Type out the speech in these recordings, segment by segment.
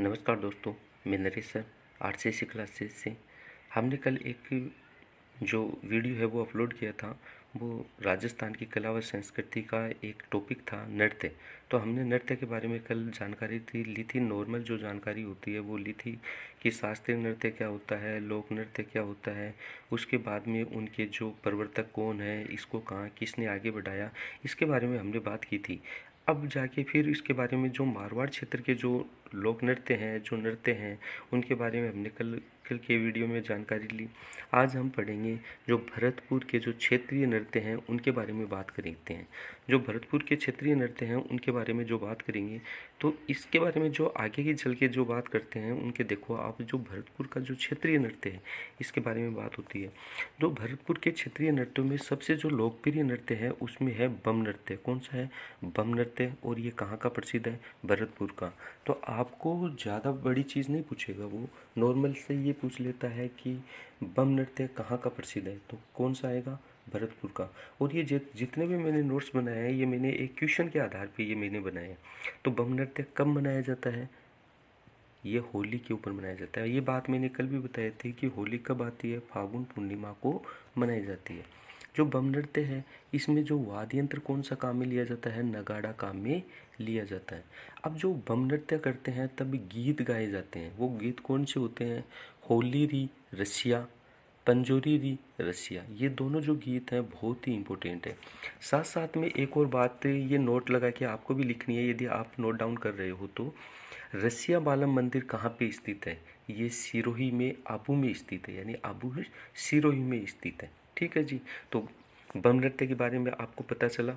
नमस्कार दोस्तों मैं Naresh sir R C classes से हमने कल एक जो वीडियो है वो अपलोड किया था वो राजस्थान की कला व संस्कृति का एक टॉपिक था नृत्य तो हमने नृत्य के बारे में कल जानकारी थी ली थी नॉर्मल जो जानकारी होती है वो ली थी कि शास्त्रीय नृत्य क्या होता है लोक नृत्य क्या होता है उसके बाद में उनके जो प्रवर्तक कौन है इसको कहाँ किसने आगे बढ़ाया इसके बारे में हमने बात की थी अब जाके फिर इसके बारे में जो मारवाड़ क्षेत्र के जो लोक नृत्य हैं जो नृत्य हैं उनके बारे में हमने कल कल के वीडियो में जानकारी ली आज हम पढ़ेंगे जो भरतपुर के जो क्षेत्रीय नृत्य हैं उनके बारे में बात करेंगे हैं जो भरतपुर के क्षेत्रीय नृत्य हैं उनके बारे में जो बात करेंगे तो इसके बारे में जो आगे की चल के जो बात करते हैं उनके देखो आप जो भरतपुर का जो क्षेत्रीय नृत्य है इसके बारे में बात होती है जो तो भरतपुर के क्षेत्रीय नृत्यों में सबसे जो लोकप्रिय नृत्य है उसमें है बम नृत्य कौन सा है बम नृत्य और ये कहाँ का प्रसिद्ध है भरतपुर का तो आपको ज़्यादा बड़ी चीज़ नहीं पूछेगा वो नॉर्मल से ये पूछ लेता है कि बम नृत्य कहाँ का प्रसिद्ध है तो कौन सा आएगा भरतपुर का और ये जितने भी मैंने नोट्स बनाए हैं ये मैंने एक क्वेश्चन के आधार पे ये मैंने बनाए हैं तो बम नृत्य कब मनाया जाता है ये होली के ऊपर मनाया जाता है ये बात मैंने कल भी बताई थी कि होली कब आती है फागुन पूर्णिमा को मनाई जाती है जो बम नृत्य है इसमें जो वाद्य यंत्र कौन सा काम में लिया जाता है नगाड़ा काम में लिया जाता है अब जो बम नृत्य करते हैं तब गीत गाए जाते हैं वो गीत कौन से होते हैं होली री रसिया पंजोरी री रसिया ये दोनों जो गीत हैं बहुत ही इम्पोर्टेंट है साथ साथ में एक और बात ये नोट लगा के आपको भी लिखनी है यदि आप नोट डाउन कर रहे हो तो रसिया बालम मंदिर कहाँ पे स्थित है ये सिरोही में आबू में स्थित है यानी आबू सिरोही में स्थित है ठीक है जी तो बम नृत्य के बारे में आपको पता चला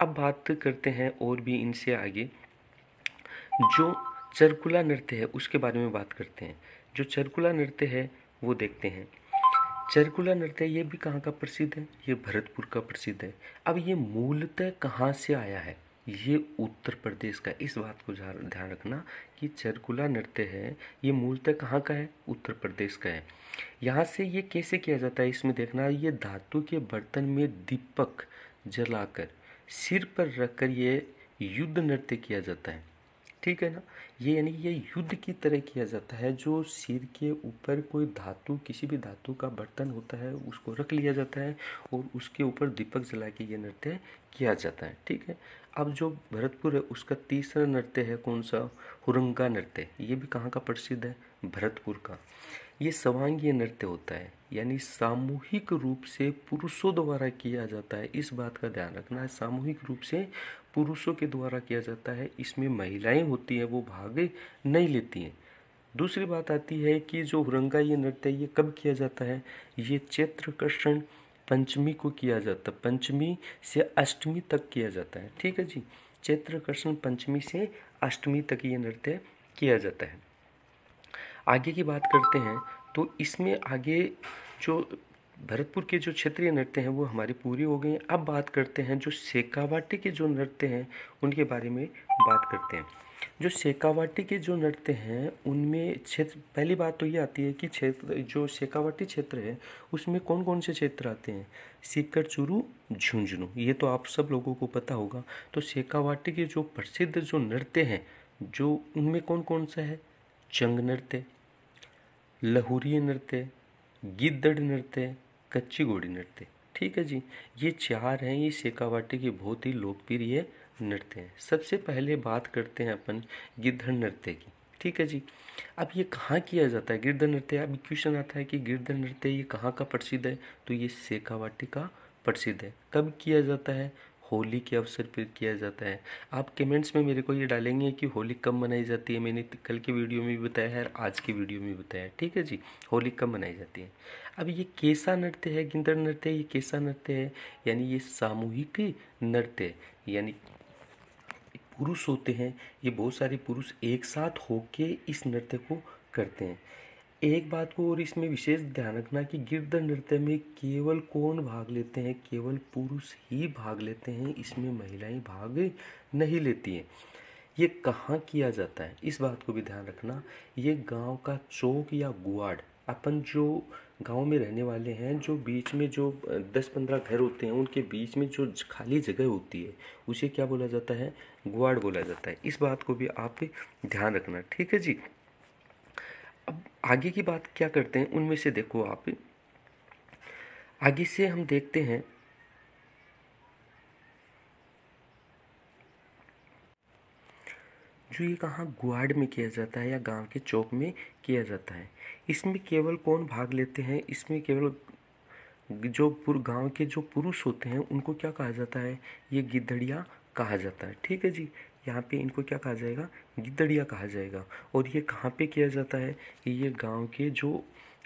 अब बात करते हैं और भी इनसे आगे जो चरकुला नृत्य है उसके बारे में बात करते हैं जो चरकुला नृत्य है वो देखते हैं चरकुला नृत्य ये भी कहाँ का प्रसिद्ध है ये भरतपुर का प्रसिद्ध है अब ये मूलतः कहाँ से आया है ये उत्तर प्रदेश का इस बात को ध्यान रखना कि चरकुला नृत्य है ये मूलतः कहाँ का है उत्तर प्रदेश का है यहाँ से ये कैसे किया जाता है इसमें देखना ये धातु के बर्तन में दीपक जलाकर सिर पर रखकर ये युद्ध नृत्य किया जाता है ठीक है ना ये यानी ये युद्ध की तरह किया जाता है जो सिर के ऊपर कोई धातु किसी भी धातु का बर्तन होता है उसको रख लिया जाता है और उसके ऊपर दीपक जला के ये नृत्य किया जाता है ठीक है अब जो भरतपुर है उसका तीसरा नृत्य है कौन सा हुरंगा नृत्य ये भी कहाँ का प्रसिद्ध है भरतपुर का ये सवांगीय नृत्य होता है यानी सामूहिक रूप से पुरुषों द्वारा किया जाता है इस बात का ध्यान रखना है सामूहिक रूप से पुरुषों के द्वारा किया जाता है इसमें महिलाएं होती हैं वो भाग नहीं लेती हैं दूसरी बात आती है कि जो हुरंगा ये नृत्य ये कब किया जाता है ये चैत्र कृष्ण पंचमी को किया जाता है पंचमी से अष्टमी तक किया जाता है ठीक है जी चैत्र कृष्ण पंचमी से अष्टमी तक ये नृत्य किया जाता है आगे की बात करते हैं तो इसमें आगे जो भरतपुर के जो क्षेत्रीय नृत्य हैं वो हमारी पूरी हो गई हैं अब बात करते हैं जो शेखावाटी के जो नृत्य हैं उनके बारे में बात करते हैं जो शेखावाटी के जो नृत्य हैं उनमें क्षेत्र पहली बात तो ये आती है कि क्षेत्र जो शेखावाटी क्षेत्र है उसमें कौन कौन से क्षेत्र आते हैं सीकर चूरू झुंझुनू ये तो आप सब लोगों को पता होगा तो शेखावाटी के जो प्रसिद्ध जो नृत्य हैं जो उनमें कौन कौन सा है चंग नृत्य लहूरीय नृत्य गिद्दड़ नृत्य कच्ची घोड़ी नृत्य ठीक है जी ये चार हैं ये शेखावाटी के बहुत ही लोकप्रिय नृत्य हैं सबसे पहले बात करते हैं अपन गिद्धर नृत्य की ठीक है जी अब ये कहाँ किया जाता है गिरधर नृत्य अब क्वेश्चन आता है कि गिरधर नृत्य ये कहाँ का प्रसिद्ध है तो ये शेखावाटी का प्रसिद्ध है कब किया जाता है होली के अवसर पर किया जाता है आप कमेंट्स में मेरे को ये डालेंगे कि होली कब मनाई जाती है मैंने कल की वीडियो में भी बताया है और आज की वीडियो में बताया है ठीक है जी होली कब मनाई जाती है अब ये कैसा नृत्य है गिंदर नृत्य है ये कैसा नृत्य है यानी ये सामूहिक नृत्य यानी पुरुष होते हैं ये बहुत सारे पुरुष एक साथ होके इस नृत्य को करते हैं एक बात को और इसमें विशेष ध्यान रखना कि गिरद नृत्य में केवल कौन भाग लेते हैं केवल पुरुष ही भाग लेते हैं इसमें महिलाएं भाग नहीं लेती हैं ये कहाँ किया जाता है इस बात को भी ध्यान रखना ये गांव का चौक या गुआड़ अपन जो गांव में रहने वाले हैं जो बीच में जो दस पंद्रह घर होते हैं उनके बीच में जो खाली जगह होती है उसे क्या बोला जाता है गुआड़ बोला जाता है इस बात को भी आप ध्यान रखना ठीक है जी अब आगे की बात क्या करते हैं उनमें से देखो आप आगे से हम देखते हैं जो ये कहाँ गुआड में किया जाता है या गांव के चौक में किया जाता है इसमें केवल कौन भाग लेते हैं इसमें केवल जो पुर गांव के जो पुरुष होते हैं उनको क्या कहा जाता है ये गिद्धड़िया कहा जाता है ठीक है जी यहाँ पे इनको क्या कहा जाएगा गिदड़िया कहा जाएगा और ये कहाँ पे किया जाता है ये गांव के जो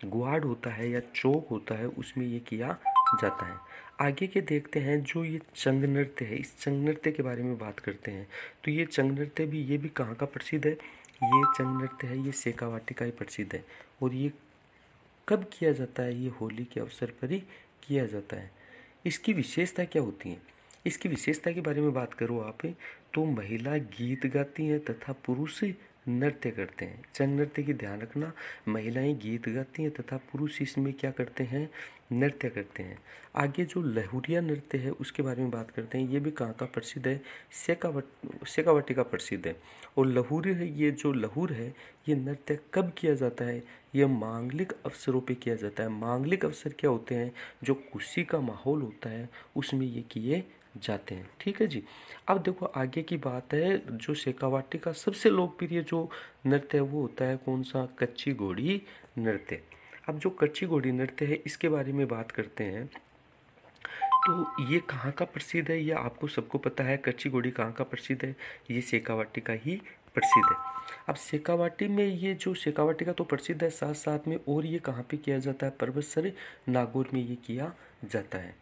गुआड होता है या चौक होता है उसमें ये किया जाता है आगे के देखते हैं जो ये चंग नृत्य है इस चंग नृत्य के बारे में बात करते हैं तो ये चंग नृत्य भी ये भी कहाँ का प्रसिद्ध है ये चंग नृत्य है ये सेकावाटी का ही प्रसिद्ध है और ये कब किया जाता है ये होली के अवसर पर ही किया जाता है इसकी विशेषता क्या होती है इसकी विशेषता के बारे में बात करो आप तो महिला गीत गाती हैं तथा पुरुष नृत्य करते हैं चंग नृत्य की ध्यान रखना महिलाएं गीत गाती हैं तथा पुरुष इसमें क्या करते हैं नृत्य करते हैं आगे जो लहूरिया नृत्य है उसके बारे में बात करते हैं ये भी कहाँ का प्रसिद्ध है सेकावट सेकावटी का प्रसिद्ध है और लहूर है ये जो लहूर है ये नृत्य कब किया जाता है ये मांगलिक अवसरों पे किया जाता है मांगलिक अवसर क्या होते हैं जो खुशी का माहौल होता है उसमें ये किए जाते हैं ठीक है जी अब देखो आगे की बात है जो शेखावाटी का सबसे लोकप्रिय जो नृत्य है वो होता है कौन सा कच्ची घोड़ी नृत्य अब जो कच्ची घोड़ी नृत्य है इसके बारे में बात करते हैं तो ये कहाँ का प्रसिद्ध है ये आपको सबको पता है कच्ची घोड़ी कहाँ का प्रसिद्ध है ये शेखावाटी का ही प्रसिद्ध है अब शेखावाटी में ये जो शेखावाटी का तो प्रसिद्ध है साथ साथ में और ये कहाँ पे किया जाता है सर नागौर में ये किया जाता है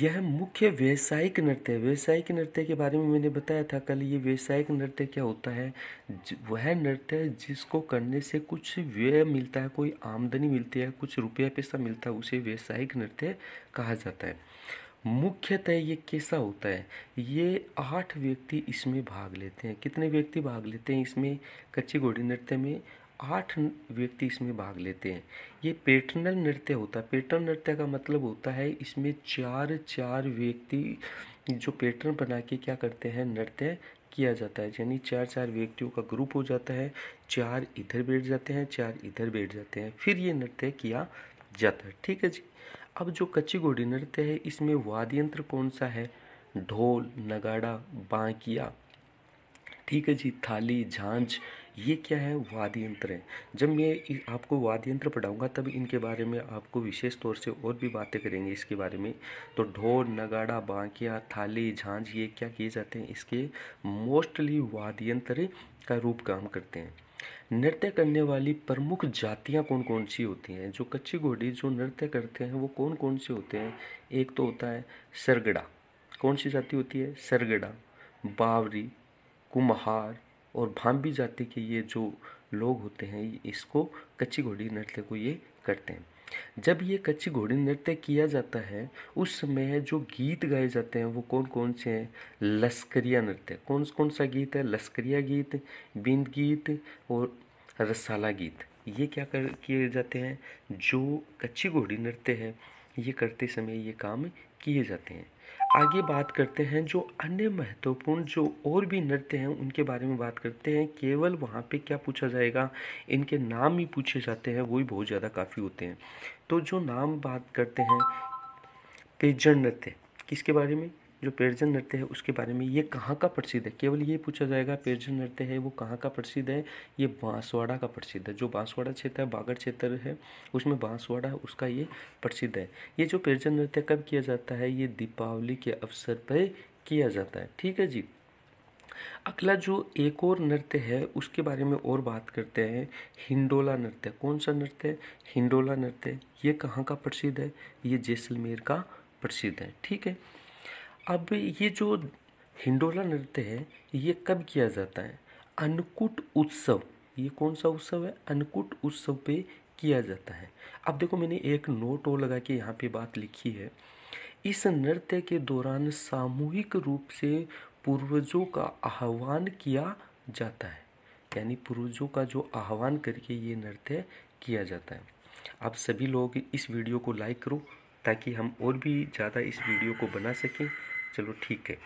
यह मुख्य व्यावसायिक नृत्य है व्यावसायिक नृत्य के बारे में मैंने बताया था कल ये व्यावसायिक नृत्य क्या होता है वह नृत्य जिसको करने से कुछ व्यय मिलता है कोई आमदनी मिलती है कुछ रुपया पैसा मिलता है उसे व्यावसायिक नृत्य कहा जाता है मुख्यतः ये कैसा होता है ये आठ व्यक्ति इसमें भाग लेते हैं कितने व्यक्ति भाग लेते हैं इसमें कच्ची घोड़ी नृत्य में आठ व्यक्ति इसमें भाग लेते हैं ये पेटर्नल नृत्य होता है पेटर्न नृत्य का मतलब होता है इसमें चार चार व्यक्ति जो पेटर्न बना के क्या करते हैं नृत्य किया जाता है यानी चार चार व्यक्तियों का ग्रुप हो जाता है चार इधर बैठ जाते हैं चार इधर बैठ जाते हैं फिर ये नृत्य किया जाता है ठीक है जी अब जो कच्ची घोड़ी नृत्य है इसमें वाद्य यंत्र कौन सा है ढोल नगाड़ा बांकिया ठीक है जी थाली झांझ ये क्या है वाद्य यंत्र है जब मैं आपको वाद्य यंत्र पढ़ाऊँगा तब इनके बारे में आपको विशेष तौर से और भी बातें करेंगे इसके बारे में तो ढोल नगाड़ा बांकिया थाली झांझ ये क्या किए जाते हैं इसके मोस्टली वाद्य यंत्र का रूप काम करते हैं नृत्य करने वाली प्रमुख जातियाँ कौन कौन सी होती हैं जो कच्ची घोड़ी जो नृत्य करते हैं वो कौन कौन से होते हैं एक तो होता है सरगड़ा कौन सी जाति होती है सरगड़ा बावरी कुम्हार और भांबी जाति के ये जो लोग होते हैं इसको कच्ची घोड़ी नृत्य को ये करते हैं जब ये कच्ची घोड़ी नृत्य किया जाता है उस समय जो गीत गाए जाते हैं वो कौन कौन से हैं लश्करिया नृत्य कौन कौन सा गीत है लश्करिया गीत बिंद गीत और रसाला गीत ये क्या कर किए जाते हैं जो कच्ची घोड़ी नृत्य है ये करते समय ये काम किए जाते हैं आगे बात करते हैं जो अन्य महत्वपूर्ण जो और भी नृत्य हैं उनके बारे में बात करते हैं केवल वहाँ पे क्या पूछा जाएगा इनके नाम ही पूछे जाते हैं वो ही बहुत ज़्यादा काफ़ी होते हैं तो जो नाम बात करते हैं पेजन नृत्य किसके बारे में जो पेयजन नृत्य है उसके बारे में ये कहाँ का प्रसिद्ध है केवल ये पूछा जाएगा पेयजन नृत्य है वो कहाँ का प्रसिद्ध है ये बांसवाड़ा का प्रसिद्ध है जो बांसवाड़ा क्षेत्र है बागड़ क्षेत्र है उसमें बांसवाड़ा है उसका ये प्रसिद्ध है ये जो पेयजन नृत्य कब किया जाता है ये दीपावली के अवसर पर किया जाता है ठीक है जी अगला जो एक और नृत्य है उसके बारे में और बात करते हैं हिंडोला नृत्य कौन सा नृत्य है हिंडोला नृत्य ये कहाँ का प्रसिद्ध है ये जैसलमेर का प्रसिद्ध है ठीक है अब ये जो हिंडोला नृत्य है ये कब किया जाता है अन्नकूट उत्सव ये कौन सा उत्सव है अन्नकूट उत्सव पे किया जाता है अब देखो मैंने एक नोट और लगा के यहाँ पे बात लिखी है इस नृत्य के दौरान सामूहिक रूप से पूर्वजों का आह्वान किया जाता है यानी पूर्वजों का जो आह्वान करके ये नृत्य किया जाता है आप सभी लोग इस वीडियो को लाइक करो ताकि हम और भी ज़्यादा इस वीडियो को बना सकें चलो ठीक है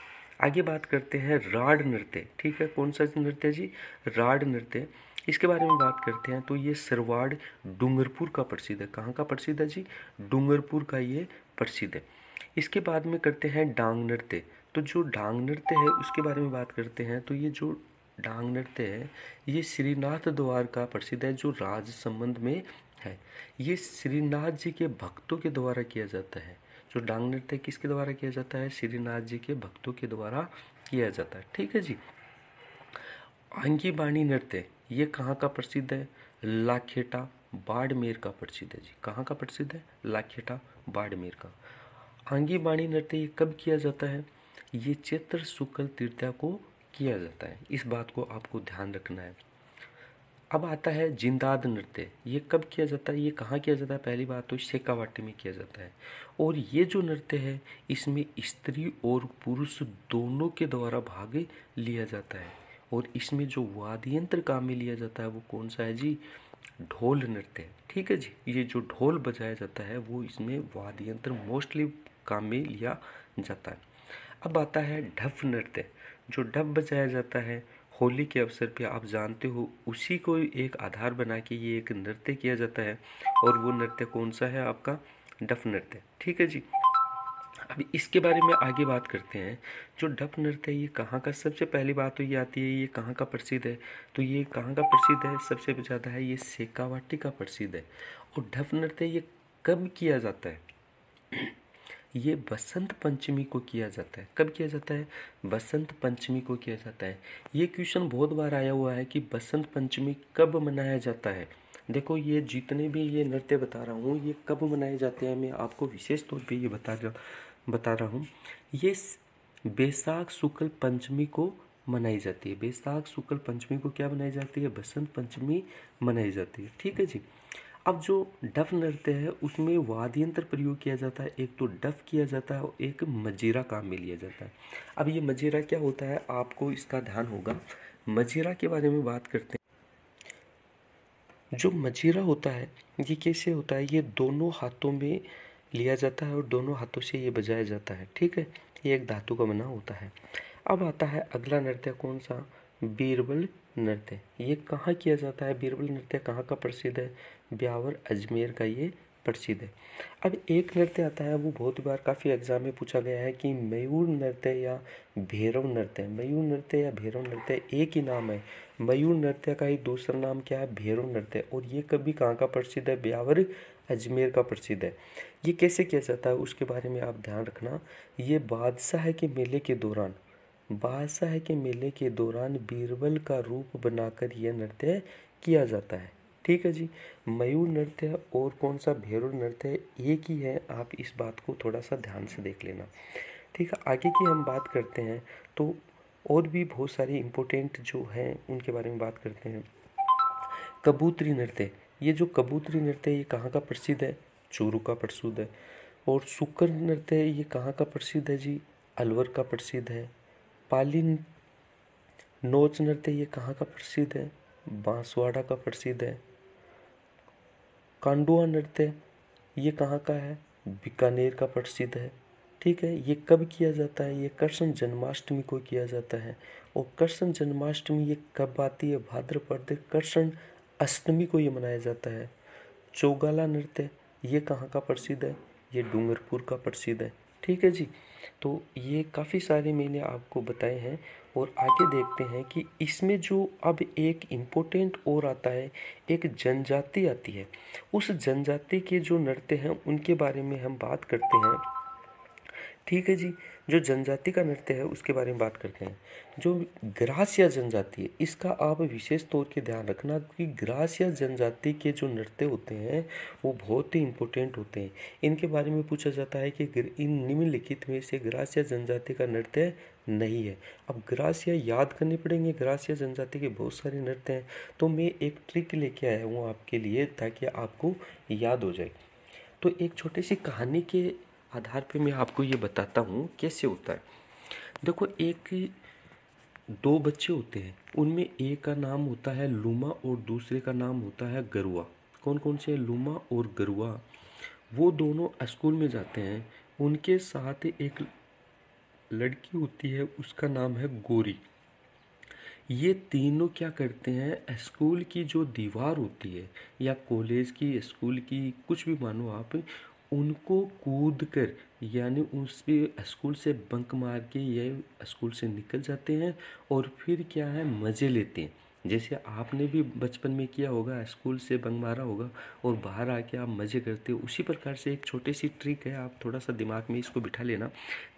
आगे बात करते हैं राड नृत्य ठीक है कौन सा नृत्य जी राड नृत्य इसके बारे में बात करते हैं तो ये सरवाड़ डूंगरपुर का प्रसिद्ध है कहाँ का प्रसिद्ध है जी डूंगरपुर का ये प्रसिद्ध है इसके बाद में करते हैं डांग नृत्य तो जो डांग नृत्य है उसके बारे में बात करते हैं तो ये जो डांग नृत्य है ये श्रीनाथ द्वार का प्रसिद्ध है जो राज संबंध में है ये श्रीनाथ जी के भक्तों के द्वारा किया जाता है जो डांग नृत्य किसके द्वारा किया जाता है श्रीनाथ जी के भक्तों के द्वारा किया जाता है ठीक है जी आंगी बाणी नृत्य ये कहाँ का प्रसिद्ध है लाखेटा बाड़मेर का प्रसिद्ध है जी कहाँ का प्रसिद्ध है लाखेटा बाड़मेर का आंगी बाणी नृत्य ये कब किया जाता है ये चैत्र शुक्ल तृतीया को किया जाता है इस बात को आपको ध्यान रखना है अब आता है जिंदाद नृत्य ये कब किया जाता है ये कहाँ किया जाता है पहली बात तो शेखावाटी में किया जाता है और ये जो नृत्य है इसमें स्त्री और पुरुष दोनों के द्वारा भाग लिया जाता है और इसमें जो वाद्य यंत्र काम में लिया जाता है वो कौन सा है जी ढोल नृत्य ठीक है जी ये जो ढोल बजाया जाता है वो इसमें वाद्यंत्र मोस्टली काम में लिया जाता है अब आता है ढफ नृत्य जो ढफ बजाया जाता है होली के अवसर पे आप जानते हो उसी को एक आधार बना के ये एक नृत्य किया जाता है और वो नृत्य कौन सा है आपका डफ नृत्य ठीक है जी अब इसके बारे में आगे बात करते हैं जो डफ नृत्य है ये कहाँ का सबसे पहली बात तो ये आती है ये कहाँ का प्रसिद्ध है तो ये कहाँ का प्रसिद्ध है सबसे ज़्यादा है ये सेकावाटी का प्रसिद्ध है और डफ नृत्य ये कब किया जाता है ये बसंत पंचमी को किया जाता है कब किया जाता है बसंत पंचमी को किया जाता है ये क्वेश्चन बहुत बार आया हुआ है कि बसंत पंचमी कब मनाया जाता है देखो ये जितने भी ये नृत्य बता रहा हूँ ये कब मनाए जाते हैं मैं आपको विशेष तौर पे ये बता रहा बता रहा हूँ ये बैसाख शुक्ल पंचमी को मनाई जाती है बैसाख शुक्ल पंचमी को क्या मनाई जाती है बसंत पंचमी मनाई जाती है ठीक है जी अब जो डफ नृत्य है उसमें वाद्य यंत्र प्रयोग किया जाता है एक तो डफ किया जाता है और एक मजीरा काम में लिया जाता है अब ये मजीरा क्या होता है आपको इसका ध्यान होगा मजीरा के बारे में बात करते हैं जो मजीरा होता है ये कैसे होता है ये दोनों हाथों में लिया जाता है और दोनों हाथों से ये बजाया जाता है ठीक है ये एक धातु का बना होता है अब आता है अगला नृत्य कौन सा बीरबल नृत्य ये कहाँ किया जाता है बीरबल नृत्य कहाँ का प्रसिद्ध है ब्यावर अजमेर का ये प्रसिद्ध है अब एक नृत्य आता है वो बहुत बार काफ़ी एग्जाम में पूछा गया है कि मयूर नृत्य या भैरव नृत्य मयूर नृत्य या भैरव नृत्य एक ही नाम है मयूर नृत्य का ही दूसरा नाम क्या है भैरव नृत्य और ये कभी कहाँ का प्रसिद्ध है ब्यावर अजमेर का प्रसिद्ध है ये कैसे किया जाता है उसके बारे में आप ध्यान रखना ये बादशाह के मेले के दौरान बादशाह के मेले के दौरान बीरबल का रूप बनाकर यह नृत्य किया जाता है ठीक है जी मयूर नृत्य और कौन सा भैरव नृत्य एक ही है आप इस बात को थोड़ा सा ध्यान से देख लेना ठीक है आगे की हम बात करते हैं तो और भी बहुत सारी इम्पोर्टेंट जो हैं उनके बारे में बात करते हैं कबूतरी नृत्य ये जो कबूतरी नृत्य ये कहाँ का प्रसिद्ध है चूरू का प्रसिद्ध है और सुकर नृत्य ये कहाँ का प्रसिद्ध है जी अलवर का प्रसिद्ध है पाली नोच नृत्य ये कहाँ का प्रसिद्ध है बांसवाड़ा का प्रसिद्ध है कांडुआ नृत्य ये कहाँ का है बीकानेर का प्रसिद्ध है ठीक है ये कब किया जाता है ये कृष्ण जन्माष्टमी को किया जाता है और कृष्ण जन्माष्टमी ये कब आती है भाद्रपद कृष्ण अष्टमी को ये मनाया जाता है चौगाला नृत्य ये कहाँ का प्रसिद्ध है ये डूंगरपुर का प्रसिद्ध है ठीक है जी तो ये काफ़ी सारे मैंने आपको बताए हैं और आगे देखते हैं कि इसमें जो अब एक इम्पोर्टेंट और आता है एक जनजाति आती है उस जनजाति के जो नृत्य हैं उनके बारे में हम बात करते हैं ठीक है जी जो जनजाति का नृत्य है उसके बारे में बात करते हैं जो ग्रास या जनजाति है इसका आप विशेष तौर के ध्यान रखना क्योंकि ग्रास या जनजाति के जो नृत्य होते हैं वो बहुत ही इम्पोर्टेंट होते हैं इनके बारे में पूछा जाता है कि इन निम्नलिखित में से ग्रास या जनजाति का नृत्य नहीं है अब ग्रास या याद करने पड़ेंगे ग्रास या जनजाति के बहुत सारे नृत्य हैं तो मैं एक ट्रिक लेके आया हूँ आपके लिए ताकि आपको याद हो जाए तो एक छोटी सी कहानी के आधार पे मैं आपको ये बताता हूँ कैसे होता है देखो एक दो बच्चे होते हैं उनमें एक का नाम होता है लुमा और दूसरे का नाम होता है गरुआ कौन कौन से लुमा और गरुआ वो दोनों स्कूल में जाते हैं उनके साथ एक लड़की होती है उसका नाम है गोरी ये तीनों क्या करते हैं स्कूल की जो दीवार होती है या कॉलेज की स्कूल की कुछ भी मानो आप उनको कूद कर यानी उस स्कूल से बंक मार के ये स्कूल से निकल जाते हैं और फिर क्या है मज़े लेते हैं जैसे आपने भी बचपन में किया होगा स्कूल से बंग मारा होगा और बाहर आके आप मज़े करते हो उसी प्रकार से एक छोटी सी ट्रिक है आप थोड़ा सा दिमाग में इसको बिठा लेना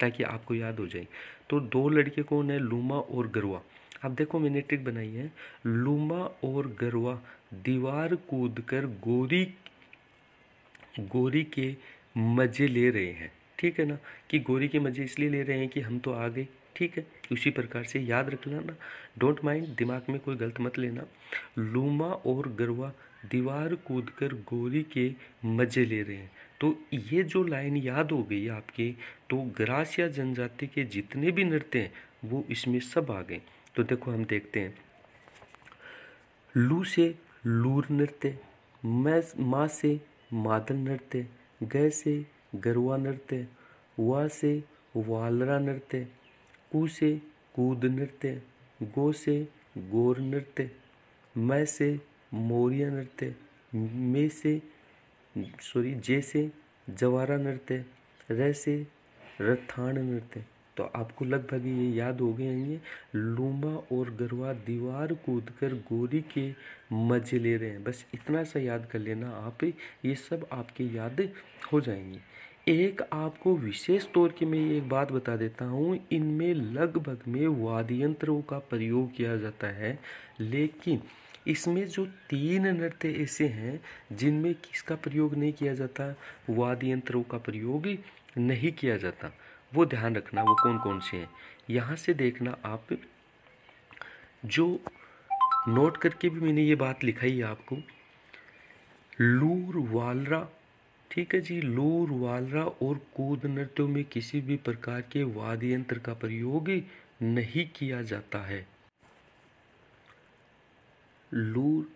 ताकि आपको याद हो जाए तो दो लड़के कौन है लूमा और गरुआ आप देखो मैंने ट्रिक बनाई है लूमा और गरुआ दीवार कूद कर गोरी गोरी के मज़े ले रहे हैं ठीक है ना कि गोरी के मज़े इसलिए ले रहे हैं कि हम तो आ गए ठीक है उसी प्रकार से याद रख लेना डोंट माइंड दिमाग में कोई गलत मत लेना लूमा और गरवा दीवार कूद कर गोरी के मज़े ले रहे हैं तो ये जो लाइन याद हो गई आपके तो ग्रास या जनजाति के जितने भी नृत्य हैं वो इसमें सब आ गए तो देखो हम देखते हैं लू से लूर नृत्य मैं माँ से मादल नृत्य ग से गरुआ नृत्य व से वालरा नृत्य कू से कूद नृत्य गो से गोर नृत्य म से मौर्य नृत्य मे से सॉरी जे से जवारा नृत्य र से रथाण नृत्य तो आपको लगभग ये याद हो गए होंगे लूमा और गरवा दीवार कूद कर गोरी के मजे ले रहे हैं बस इतना सा याद कर लेना आप ये सब आपके याद हो जाएंगे एक आपको विशेष तौर के मैं एक बात बता देता हूँ इनमें लगभग में वाद्य यंत्रों का प्रयोग किया जाता है लेकिन इसमें जो तीन नृत्य ऐसे हैं जिनमें किसका प्रयोग नहीं किया जाता वाद्य यंत्रों का प्रयोग नहीं किया जाता वो ध्यान रखना वो कौन कौन से हैं यहाँ से देखना आप जो नोट करके भी मैंने ये बात लिखाई है आपको लूर वालरा ठीक है जी लूर वालरा और कूद नृत्यों में किसी भी प्रकार के वाद्य यंत्र का प्रयोग नहीं किया जाता है लूर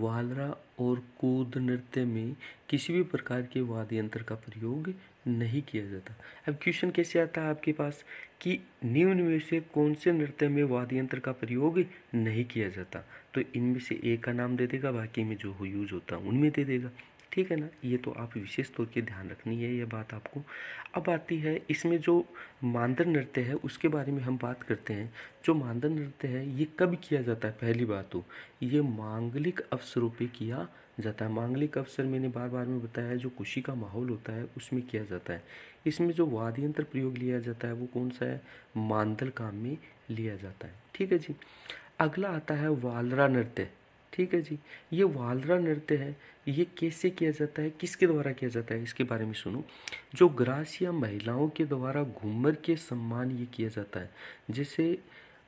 वालरा और कूद नृत्य में किसी भी प्रकार के वाद्य यंत्र का प्रयोग नहीं किया जाता अब क्वेश्चन कैसे आता है आपके पास कि निम्न में से कौन से नृत्य में वाद्य यंत्र का प्रयोग नहीं किया जाता तो इनमें से एक का नाम दे देगा बाकी में जो यूज होता है उनमें दे देगा ठीक है ना ये तो आप विशेष तौर के ध्यान रखनी है ये बात आपको अब आती है इसमें जो मांदर नृत्य है उसके बारे में हम बात करते हैं जो मांदर नृत्य है ये कब किया जाता है पहली बात तो ये मांगलिक अवसरों पे किया जाता है मांगलिक अवसर मैंने बार बार में बताया है जो खुशी का माहौल होता है उसमें किया जाता है इसमें जो वाद्य यंत्र प्रयोग लिया जाता है वो कौन सा है मांदल काम में लिया जाता है ठीक है जी अगला आता है वालरा नृत्य ठीक है जी ये वालरा नृत्य है ये कैसे किया जाता है किसके द्वारा किया जाता है इसके बारे में सुनो जो ग्रास या महिलाओं के द्वारा घूमर के सम्मान ये किया जाता है जैसे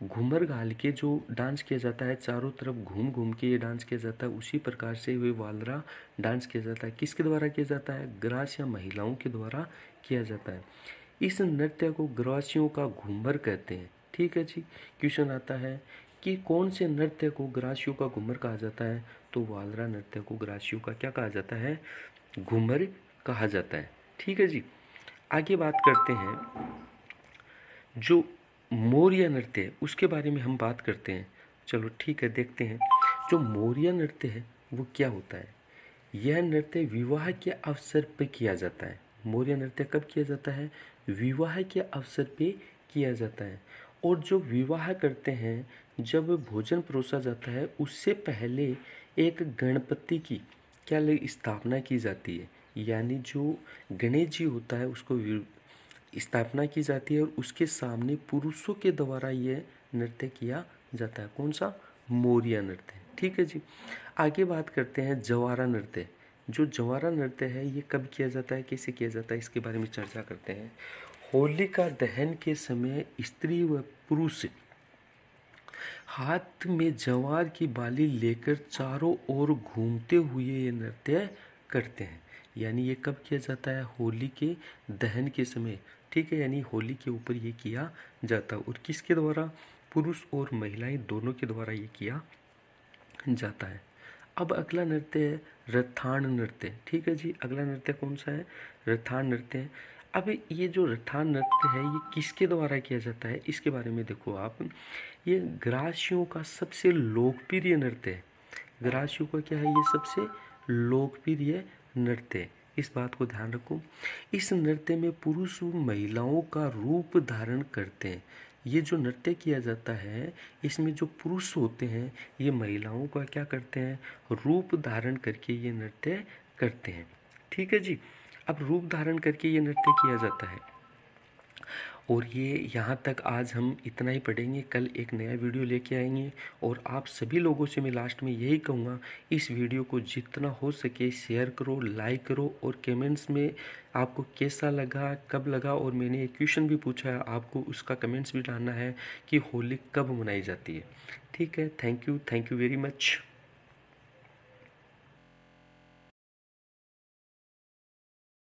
घूमर घाल के जो डांस किया जाता है चारों तरफ घूम घूम के ये डांस किया जाता है उसी प्रकार से वे वालरा डांस किया जाता है किसके द्वारा किया जाता है ग्रास या महिलाओं के द्वारा किया जाता है इस नृत्य को ग्रासियों का घूमर कहते हैं ठीक है जी क्वेश्चन आता है कि कौन से नृत्य को ग्रासियों का घूमर कहा जाता है तो वालरा नृत्य को ग्रासियों का क्या कहा जाता है घूमर कहा जाता है ठीक है जी आगे बात करते हैं जो मौर्य नृत्य है उसके बारे में हम बात करते हैं चलो ठीक है देखते हैं जो मौर्य नृत्य है वो क्या होता है यह नृत्य विवाह के अवसर पर किया जाता है मौर्य नृत्य कब किया जाता है विवाह के अवसर पर किया जाता है और जो विवाह करते हैं जब भोजन परोसा जाता है उससे पहले एक गणपति की क्या स्थापना की जाती है यानी जो गणेश जी होता है उसको स्थापना की जाती है और उसके सामने पुरुषों के द्वारा ये नृत्य किया जाता है कौन सा मोरिया नृत्य ठीक है जी आगे बात करते हैं जवारा नृत्य जो जवारा नृत्य है ये कब किया जाता है कैसे किया जाता है इसके बारे में चर्चा करते हैं होली का दहन के समय स्त्री व पुरुष हाथ में जवार की बाली लेकर चारों ओर घूमते हुए ये नृत्य करते हैं यानी ये कब किया जाता है होली के दहन के समय ठीक है यानी होली के ऊपर ये किया जाता और किसके द्वारा पुरुष और महिलाएं दोनों के द्वारा ये किया जाता है अब अगला नृत्य है रथान नृत्य ठीक है जी अगला नृत्य कौन सा है रथान नृत्य अब ये जो रथान नृत्य है ये किसके द्वारा किया जाता है इसके बारे में देखो आप ये ग्रासियों का सबसे लोकप्रिय नृत्य है ग्रासियों का क्या है ये सबसे लोकप्रिय नृत्य इस बात को ध्यान रखो इस नृत्य में पुरुष महिलाओं का रूप धारण करते हैं ये जो नृत्य किया जाता है इसमें जो पुरुष होते हैं ये महिलाओं का क्या करते हैं रूप धारण करके ये नृत्य करते हैं ठीक है जी अब रूप धारण करके ये नृत्य किया जाता है और ये यहाँ तक आज हम इतना ही पढ़ेंगे कल एक नया वीडियो लेके आएंगे और आप सभी लोगों से मैं लास्ट में यही कहूँगा इस वीडियो को जितना हो सके शेयर करो लाइक करो और कमेंट्स में आपको कैसा लगा कब लगा और मैंने एक क्वेश्चन भी पूछा है आपको उसका कमेंट्स भी डालना है कि होली कब मनाई जाती है ठीक है thank you thank you very much